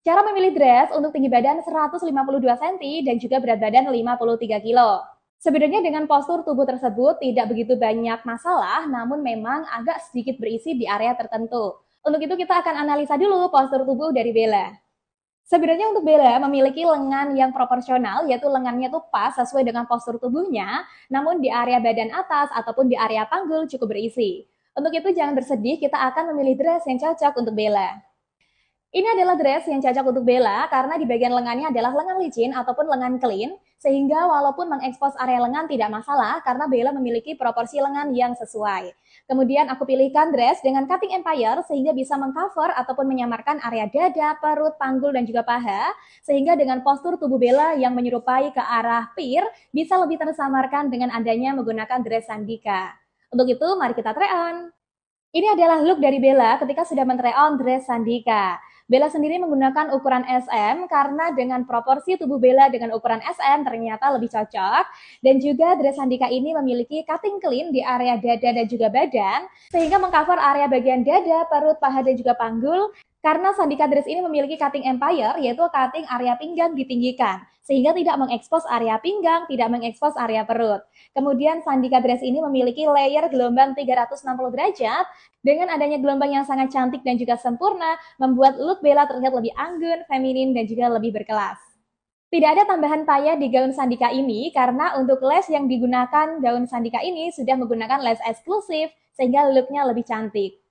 Cara memilih dress untuk tinggi badan 152 cm dan juga berat badan 53 kg. Sebenarnya dengan postur tubuh tersebut tidak begitu banyak masalah, namun memang agak sedikit berisi di area tertentu. Untuk itu kita akan analisa dulu postur tubuh dari Bella. Sebenarnya untuk Bella memiliki lengan yang proporsional, yaitu lengannya tuh pas sesuai dengan postur tubuhnya, namun di area badan atas ataupun di area panggul cukup berisi. Untuk itu jangan bersedih, kita akan memilih dress yang cocok untuk Bella. Ini adalah dress yang cocok untuk Bella karena di bagian lengannya adalah lengan licin ataupun lengan clean, sehingga walaupun mengekspos area lengan tidak masalah karena Bella memiliki proporsi lengan yang sesuai. Kemudian aku pilihkan dress dengan cutting empire sehingga bisa mengcover ataupun menyamarkan area dada, perut, panggul, dan juga paha, sehingga dengan postur tubuh Bella yang menyerupai ke arah pir bisa lebih tersamarkan dengan adanya menggunakan dress sandika. Untuk itu, mari kita try on. Ini adalah look dari Bella ketika sudah men-try on dress sandika. Bella sendiri menggunakan ukuran SM karena dengan proporsi tubuh Bella dengan ukuran SM ternyata lebih cocok. Dan juga dress sandika ini memiliki cutting clean di area dada dan juga badan, sehingga mengcover area bagian dada, perut, paha, dan juga panggul. Karena Sandika Dress ini memiliki cutting empire, yaitu cutting area pinggang ditinggikan sehingga tidak mengekspos area pinggang, tidak mengekspos area perut. Kemudian sandika dress ini memiliki layer gelombang 360 derajat dengan adanya gelombang yang sangat cantik dan juga sempurna membuat look Bella terlihat lebih anggun, feminin dan juga lebih berkelas. Tidak ada tambahan payah di gaun sandika ini karena untuk les yang digunakan gaun sandika ini sudah menggunakan les eksklusif sehingga looknya lebih cantik.